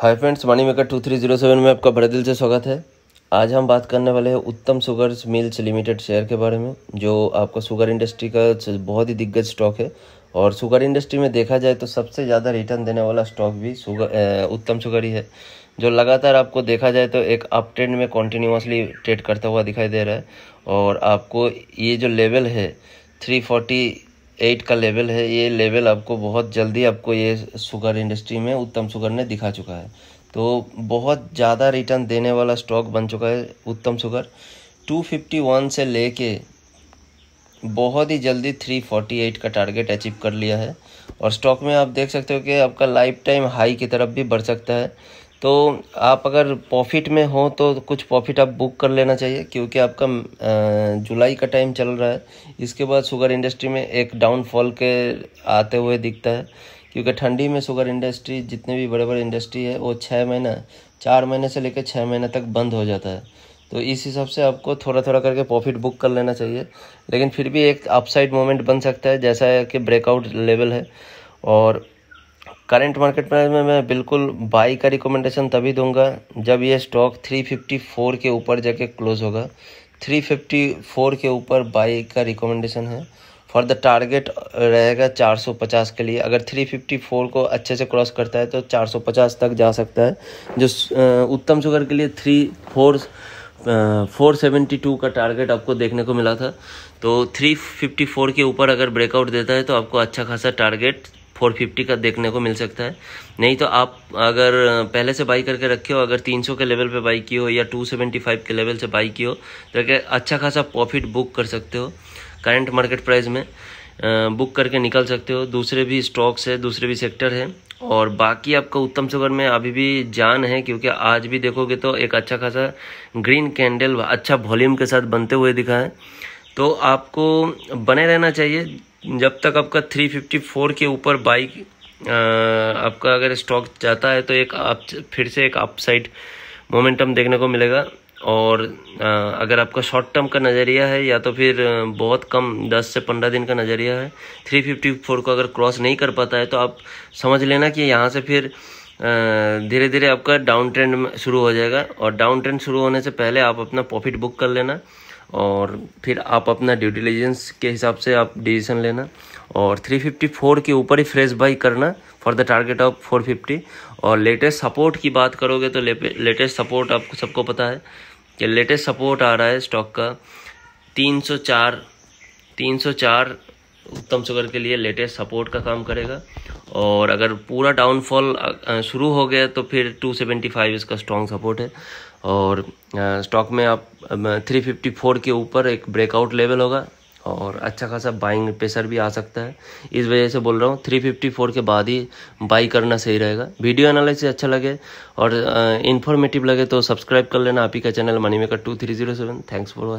हाय friends money maker two three zero seven में आपका बड़े दिल से स्वागत है आज हम बात करने वाले हैं उत्तम सुगर्स मिल्स लिमिटेड शेयर के बारे में जो आपका शुगर इंडस्ट्री का बहुत ही दिग्गज स्टॉक है और शुगर इंडस्ट्री में देखा जाए तो सबसे ज़्यादा रिटर्न देने वाला स्टॉक भी सुगर उत्तम सुगर ही है जो लगातार आपको देखा जाए तो एक अप ट्रेंड में कॉन्टिन्यूसली ट्रेड करता हुआ दिखाई दे रहा है और आपको ये जो लेवल है थ्री फोर्टी एट का लेवल है ये लेवल आपको बहुत जल्दी आपको ये शुगर इंडस्ट्री में उत्तम शुगर ने दिखा चुका है तो बहुत ज़्यादा रिटर्न देने वाला स्टॉक बन चुका है उत्तम शुगर 251 से लेके बहुत ही जल्दी 348 का टारगेट अचीव कर लिया है और स्टॉक में आप देख सकते हो कि आपका लाइफ टाइम हाई की तरफ भी बढ़ सकता है तो आप अगर प्रॉफिट में हो तो कुछ प्रॉफिट आप बुक कर लेना चाहिए क्योंकि आपका जुलाई का टाइम चल रहा है इसके बाद शुगर इंडस्ट्री में एक डाउनफॉल के आते हुए दिखता है क्योंकि ठंडी में शुगर इंडस्ट्री जितने भी बड़े बड़े इंडस्ट्री है वो छः महीना चार महीने से लेकर छः महीने तक बंद हो जाता है तो इस हिसाब से आपको थोड़ा थोड़ा करके प्रॉफिट बुक कर लेना चाहिए लेकिन फिर भी एक अपसाइड मोमेंट बन सकता है जैसा है कि ब्रेकआउट लेवल है और करंट मार्केट प्राइस में मैं बिल्कुल बाई का रिकमेंडेशन तभी दूंगा जब ये स्टॉक 354 के ऊपर जाके क्लोज होगा 354 के ऊपर बाई का रिकमेंडेशन है फॉर द टारगेट रहेगा 450 के लिए अगर 354 को अच्छे से क्रॉस करता है तो 450 तक जा सकता है जो उत्तम शुगर के लिए three four four seventy two का टारगेट आपको देखने को मिला था तो थ्री फिफ्टी फोर के ऊपर अगर ब्रेकआउट देता है तो आपको अच्छा खासा टारगेट फोर फिफ्टी का देखने को मिल सकता है नहीं तो आप अगर पहले से बाई करके रखे हो अगर तीन सौ के लेवल पे बाई की हो या टू सेवेंटी फाइव के लेवल से बाई की हो तो अच्छा खासा प्रॉफिट बुक कर सकते हो करंट मार्केट प्राइस में बुक करके निकल सकते हो दूसरे भी स्टॉक्स है दूसरे भी सेक्टर है और बाकी आपका उत्तम सुगर में अभी भी जान है क्योंकि आज भी देखोगे तो एक अच्छा खासा ग्रीन कैंडल अच्छा वॉल्यूम के साथ बनते हुए दिखा है तो आपको बने रहना चाहिए जब तक आपका 354 के ऊपर बाइक आपका अगर स्टॉक जाता है तो एक आप फिर से एक अपसाइड मोमेंटम देखने को मिलेगा और अगर आपका शॉर्ट टर्म का नज़रिया है या तो फिर बहुत कम 10 से 15 दिन का नज़रिया है 354 को अगर क्रॉस नहीं कर पाता है तो आप समझ लेना कि यहाँ से फिर धीरे धीरे आपका डाउन ट्रेंड शुरू हो जाएगा और डाउन ट्रेंड शुरू होने से पहले आप अपना प्रॉफिट बुक कर लेना और फिर आप अपना ड्यू डिलीजेंस के हिसाब से आप डिसीजन लेना और 354 के ऊपर ही फ्रेश बाई करना फॉर द टारगेट ऑफ 450 और लेटेस्ट सपोर्ट की बात करोगे तो लेटेस्ट सपोर्ट आपको सबको पता है कि लेटेस्ट सपोर्ट आ रहा है स्टॉक का 304 304 उत्तम शुगर के लिए लेटेस्ट सपोर्ट का काम करेगा और अगर पूरा डाउनफॉल शुरू हो गया तो फिर 275 इसका स्ट्रॉन्ग सपोर्ट है और स्टॉक में आप 354 के ऊपर एक ब्रेकआउट लेवल होगा और अच्छा खासा बाइंग प्रेशर भी आ सकता है इस वजह से बोल रहा हूँ 354 के बाद ही बाई करना सही रहेगा वीडियो एनालिसिस अच्छा लगे और इन्फॉर्मेटिव लगे तो सब्सक्राइब कर लेना आप ही का channel money maker two three zero seven thanks for watching